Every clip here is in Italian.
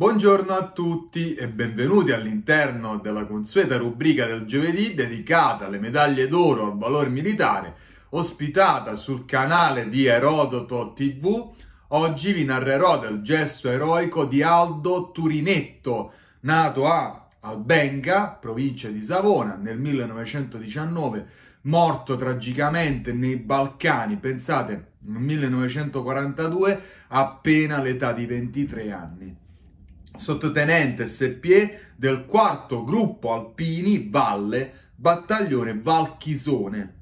Buongiorno a tutti e benvenuti all'interno della consueta rubrica del giovedì dedicata alle medaglie d'oro al valor militare, ospitata sul canale di Erodoto TV. Oggi vi narrerò del gesto eroico di Aldo Turinetto, nato a Albenga, provincia di Savona, nel 1919, morto tragicamente nei Balcani, pensate, nel 1942, appena all'età di 23 anni sottotenente SPE del quarto gruppo alpini Valle, battaglione Valchisone.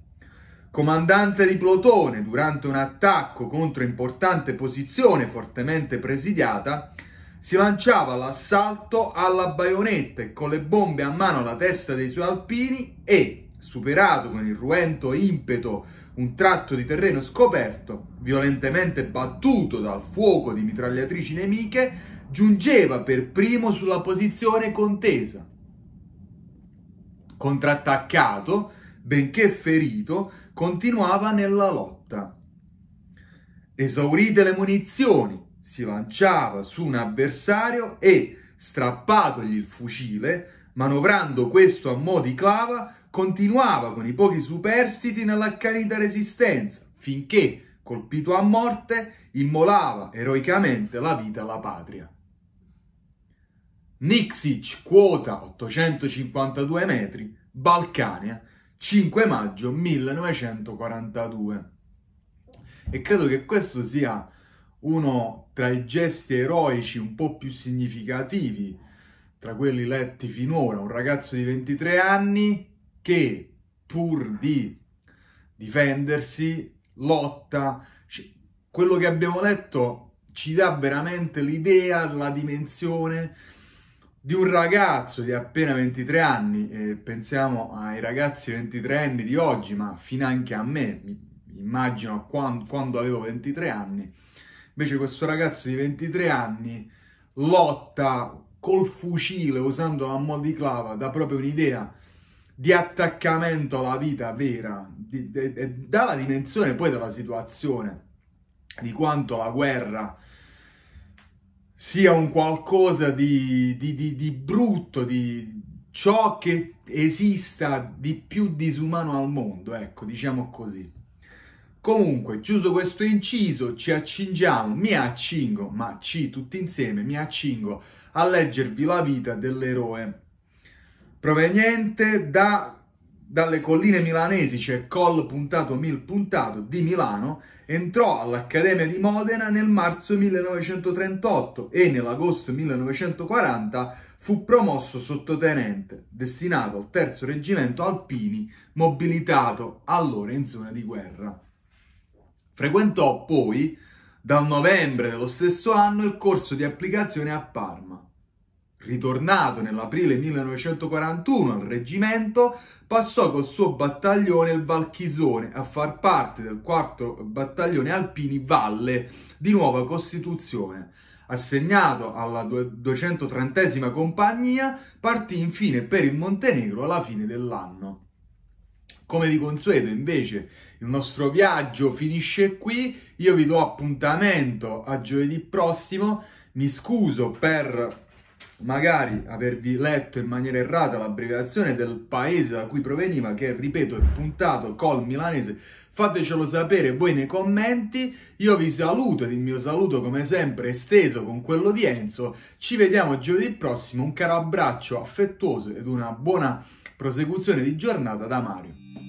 Comandante di plotone durante un attacco contro importante posizione fortemente presidiata, si lanciava all'assalto alla baionetta e con le bombe a mano alla testa dei suoi alpini e, superato con il ruento impeto un tratto di terreno scoperto, violentemente battuto dal fuoco di mitragliatrici nemiche, giungeva per primo sulla posizione contesa. Contrattaccato, benché ferito, continuava nella lotta. Esaurite le munizioni, si lanciava su un avversario e, strappatogli il fucile, manovrando questo a mo' di clava, continuava con i pochi superstiti nella carita resistenza, finché, colpito a morte, immolava eroicamente la vita alla patria. Nixic, quota 852 metri, Balcania, 5 maggio 1942. E credo che questo sia uno tra i gesti eroici un po' più significativi tra quelli letti finora, un ragazzo di 23 anni che pur di difendersi lotta, quello che abbiamo letto ci dà veramente l'idea, la dimensione di un ragazzo di appena 23 anni, e pensiamo ai ragazzi 23 anni di oggi, ma fino anche a me, immagino quando, quando avevo 23 anni, invece questo ragazzo di 23 anni lotta col fucile usando la di clava, dà proprio un'idea di attaccamento alla vita vera, di, di, dalla dimensione poi della situazione di quanto la guerra sia un qualcosa di, di, di, di brutto, di ciò che esista di più disumano al mondo, ecco, diciamo così. Comunque, chiuso questo inciso, ci accingiamo, mi accingo, ma ci tutti insieme, mi accingo a leggervi la vita dell'eroe proveniente da dalle colline milanesi, cioè Col puntato Mil puntato di Milano, entrò all'Accademia di Modena nel marzo 1938 e nell'agosto 1940 fu promosso sottotenente, destinato al terzo reggimento alpini, mobilitato allora in zona di guerra. Frequentò poi, dal novembre dello stesso anno, il corso di applicazione a Parma Ritornato nell'aprile 1941 al reggimento, passò col suo battaglione il Valchisone a far parte del 4 battaglione Alpini Valle di nuova costituzione. Assegnato alla 230 compagnia, partì infine per il Montenegro alla fine dell'anno. Come di consueto, invece, il nostro viaggio finisce qui. Io vi do appuntamento a giovedì prossimo. Mi scuso per magari avervi letto in maniera errata l'abbreviazione del paese da cui proveniva, che ripeto è puntato col milanese, fatecelo sapere voi nei commenti. Io vi saluto ed il mio saluto come sempre esteso con quello di Enzo. Ci vediamo giovedì prossimo, un caro abbraccio affettuoso ed una buona prosecuzione di giornata da Mario.